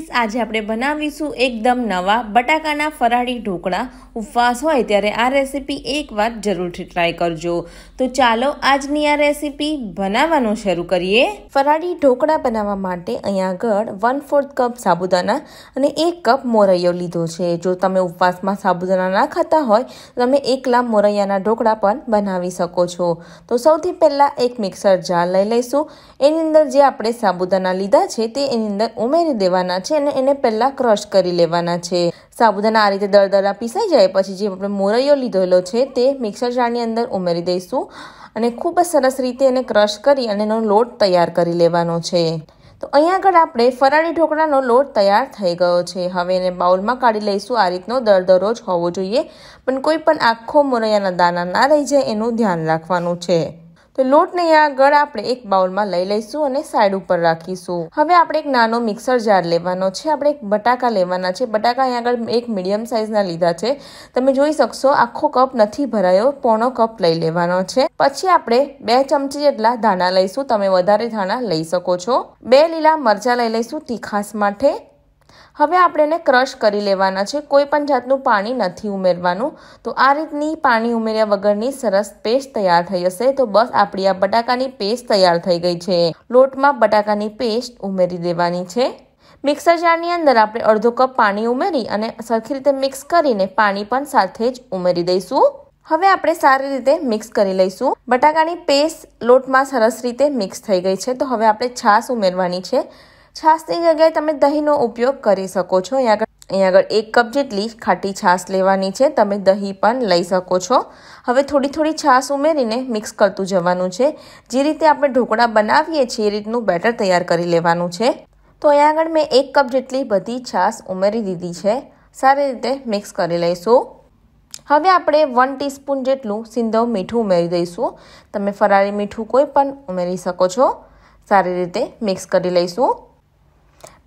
friends આજે આપણે બનાવીશું એકદમ નવા બટાકાના ફરાળી ઢોકળા ઉપવાસ હોય ત્યારે આ રેસીપી એકવાર જરૂરથી ટ્રાય કરજો તો ચાલો આજની આ રેસીપી બનાવવાનું શરૂ કરીએ ફરાળી ઢોકળા બનાવવા માટે અહીંયા આગળ વન ફોર્થ કપ સાબુદાના અને એક કપ મોરૈયો લીધો છે જો તમે ઉપવાસમાં સાબુદાના ના ખાતા હોય તમે એકલા મોરૈયાના ઢોકળા પણ બનાવી શકો છો તો સૌથી પહેલાં એક મિક્સર જાર લઈ લઈશું એની અંદર જે આપણે સાબુદાના લીધા છે તે એની અંદર ઉમેરી દેવાના છે છે ને એને પહેલાં ક્રશ કરી લેવાના છે સાબુદાના આ રીતે દળદળા પીસાઈ જાય પછી જે આપણે મોરૈયો લીધેલો છે તે મિક્સર જારની અંદર ઉમેરી દઈશું અને ખૂબ જ સરસ રીતે એને ક્રશ કરી અને એનો લોટ તૈયાર કરી લેવાનો છે તો અહીંયા આગળ આપણે ફરાળી ઢોકળાનો લોટ તૈયાર થઈ ગયો છે હવે એને બાઉલમાં કાઢી લઈશું આ રીતનો દળદરો જ હોવો જોઈએ પણ કોઈ પણ આખો મોરૈયાના દાના ના રહી જાય એનું ધ્યાન રાખવાનું છે તો લોટને આગળ આપણે એક બાઉલમાં લઈ લઈશું અને સાઈડ ઉપર રાખીશું હવે આપણે એક નાનો મિક્સર જાર લેવાનો છે આપણે એક બટાકા લેવાના છે બટાકા અહીં આગળ એક મીડિયમ સાઇઝના લીધા છે તમે જોઈ શકશો આખો કપ નથી ભરાયો પોણો કપ લઈ લેવાનો છે પછી આપણે બે ચમચી જેટલા ધાણા લઈશું તમે વધારે ધાણા લઈ શકો છો બે લીલા મરચાં લઈ લઈશું તીખાસ માટે હવે આપણે એને ક્રશ કરી લેવાના છે કોઈ પણ જાતનું પાણી નથી ઉમેરવાનું તો આ રીતની પાણી ઉમેર્યા વગરની સરસ પેસ્ટ તૈયાર થઈ જશે તો બસ આપણી આ બટાકાની પેસ્ટ તૈયાર થઈ ગઈ છે લોટમાં બટાકાની પેસ્ટ ઉમેરી દેવાની છે મિક્સર જારની અંદર આપણે અડધો કપ પાણી ઉમેરી અને સરખી રીતે મિક્સ કરીને પાણી પણ સાથે જ ઉમેરી દઈશું હવે આપણે સારી રીતે મિક્સ કરી લઈશું બટાકાની પેસ્ટ લોટમાં સરસ રીતે મિક્સ થઈ ગઈ છે તો હવે આપણે છાશ ઉમેરવાની છે છાસની જગ્યાએ તમે દહીંનો ઉપયોગ કરી શકો છો અહીંયા આગળ અહીંયા આગળ એક કપ જેટલી ખાટી છાશ લેવાની છે તમે દહીં પણ લઈ શકો છો હવે થોડી થોડી છાશ ઉમેરીને મિક્સ કરતું જવાનું છે જે રીતે આપણે ઢોકળા બનાવીએ છીએ એ રીતનું બેટર તૈયાર કરી લેવાનું છે તો અહીંયા આગળ મેં એક કપ જેટલી બધી છાશ ઉમેરી દીધી છે સારી રીતે મિક્સ કરી લઈશું હવે આપણે વન ટીસ્પૂન જેટલું સિંધવ મીઠું ઉમેરી દઈશું તમે ફરારી મીઠું કોઈ પણ ઉમેરી શકો છો સારી રીતે મિક્સ કરી લઈશું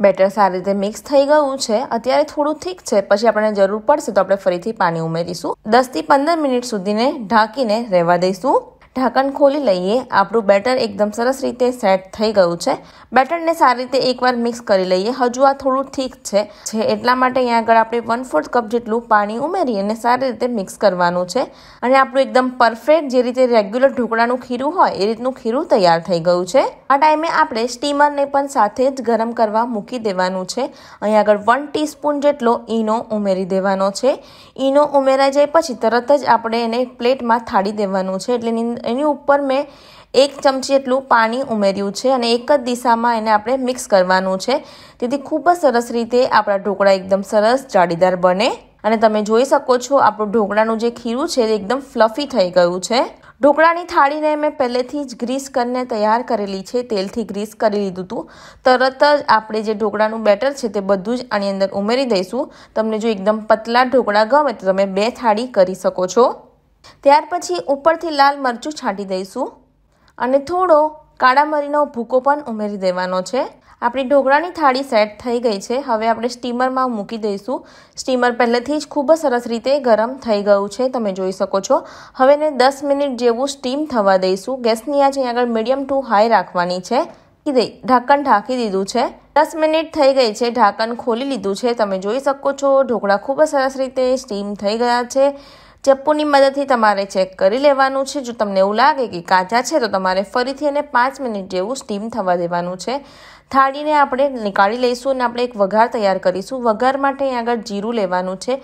બેટર સારી રીતે મિક્સ થઈ ગયું છે અત્યારે થોડું ઠીક છે પછી આપણને જરૂર પડશે તો આપણે ફરીથી પાણી ઉમેરીશું દસથી પંદર મિનિટ સુધીને ઢાંકીને રહેવા દઈશું ઢાંકણ ખોલી લઈએ આપણું બેટર એકદમ સરસ રીતે સેટ થઈ ગયું છે બેટરને સારી રીતે એકવાર મિક્સ કરી લઈએ હજુ આ થોડું ઠીક છે જે એટલા માટે અહીંયા આગળ આપણે વન ફોર્થ કપ જેટલું પાણી ઉમેરી અને સારી રીતે મિક્સ કરવાનું છે અને આપણું એકદમ પરફેક્ટ જે રીતે રેગ્યુલર ઢોકળાનું ખીરું હોય એ રીતનું ખીરું તૈયાર થઈ ગયું છે આ ટાઈમે આપણે સ્ટીમરને પણ સાથે જ ગરમ કરવા મૂકી દેવાનું છે અહીંયા આગળ વન ટીસ્પૂન જેટલો ઈનો ઉમેરી દેવાનો છે ઈનો ઉમેરાઈ જાય પછી તરત જ આપણે એને પ્લેટમાં થાળી દેવાનું છે એટલે એની ઉપર મેં એક ચમચી એટલું પાણી ઉમેર્યું છે અને એક જ દિશામાં એને આપણે મિક્સ કરવાનું છે તેથી ખૂબ જ સરસ રીતે આપણા ઢોકળા એકદમ સરસ જાળીદાર બને અને તમે જોઈ શકો છો આપણું ઢોકળાનું જે ખીરું છે તે એકદમ ફ્લફી થઈ ગયું છે ઢોકળાની થાળીને મેં પહેલેથી જ ગ્રીસ કરીને તૈયાર કરેલી છે તેલથી ગ્રીસ કરી લીધું હતું તરત જ આપણે જે ઢોકળાનું બેટર છે તે બધું જ આની અંદર ઉમેરી દઈશું તમને જો એકદમ પતલા ઢોકળા ગમે તો તમે બે થાળી કરી શકો છો ત્યાર પછી ઉપરથી લાલ મરચું છાંટી દઈશું અને થોડો કાળા મરીનો ભૂકો પણ ઉમેરી દેવાનો છે આપણી ઢોકળાની થાળી સેટ થઈ ગઈ છે હવે આપણે સ્ટીમરમાં મૂકી દઈશું સ્ટીમર પહેલેથી જ ખૂબ જ સરસ રીતે ગરમ થઈ ગયું છે તમે જોઈ શકો છો હવે એને દસ મિનિટ જેવું સ્ટીમ થવા દઈશું ગેસની આજે આગળ મીડિયમ ટુ હાઈ રાખવાની છે કીધી ઢાંકણ ઢાંકી દીધું છે દસ મિનિટ થઈ ગઈ છે ઢાંકણ ખોલી લીધું છે તમે જોઈ શકો છો ઢોકળા ખૂબ જ સરસ રીતે સ્ટીમ થઈ ગયા છે ચપ્પુની મદદથી તમારે ચેક કરી લેવાનું છે જો તમને એવું લાગે કે કાચા છે તો તમારે ફરીથી એને પાંચ મિનિટ જેવું સ્ટીમ થવા દેવાનું છે થાળીને આપણે નીકાળી લઈશું અને આપણે એક વઘાર તૈયાર કરીશું વઘાર માટે અહીં આગળ જીરું લેવાનું છે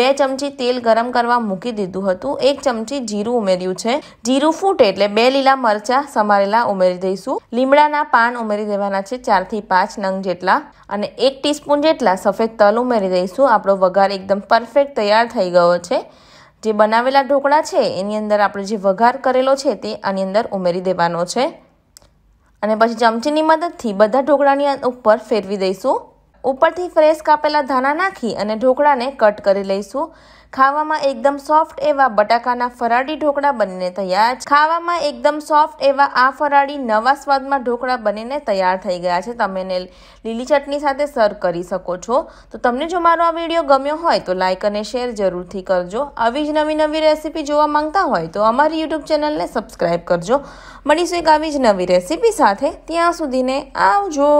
બે ચમચી તેલ ગરમ કરવા મૂકી દીધું હતું એક ચમચી જીરું ઉમેર્યું છે જીરું ફૂટે એટલે બે લીલા મરચાં સમારેલા ઉમેરી દઈશું લીમડાના પાન ઉમેરી દેવાના છે ચારથી પાંચ નંગ જેટલા અને એક ટીસ્પૂન જેટલા સફેદ તલ ઉમેરી દઈશું આપણો વઘાર એકદમ પરફેક્ટ તૈયાર થઈ ગયો છે જે બનાવેલા ઢોકળા છે એની અંદર આપણે જે વઘાર કરેલો છે તે આની અંદર ઉમેરી દેવાનો છે અને પછી ચમચીની મદદથી બધા ઢોકળાની ઉપર ફેરવી દઈશું ઉપરથી ફ્રેશ કાપેલા ધાણા નાખી અને ઢોકળાને કટ કરી લઈશું ખાવામાં એકદમ સોફ્ટ એવા બટાકાના ફરાળી ઢોકળા બનીને તૈયાર ખાવામાં એકદમ સોફ્ટ એવા આ ફરાળી નવા સ્વાદમાં ઢોકળા બનીને તૈયાર થઈ ગયા છે તમે એને લીલી ચટણી સાથે સર્વ કરી શકો છો તો તમને જો મારો આ વિડીયો ગમ્યો હોય તો લાઇક અને શેર જરૂરથી કરજો આવી જ નવી નવી રેસીપી જોવા માંગતા હોય તો અમારી યુટ્યુબ ચેનલને સબસ્ક્રાઈબ કરજો મળીશું એક આવી જ નવી રેસીપી સાથે ત્યાં સુધીને આવજો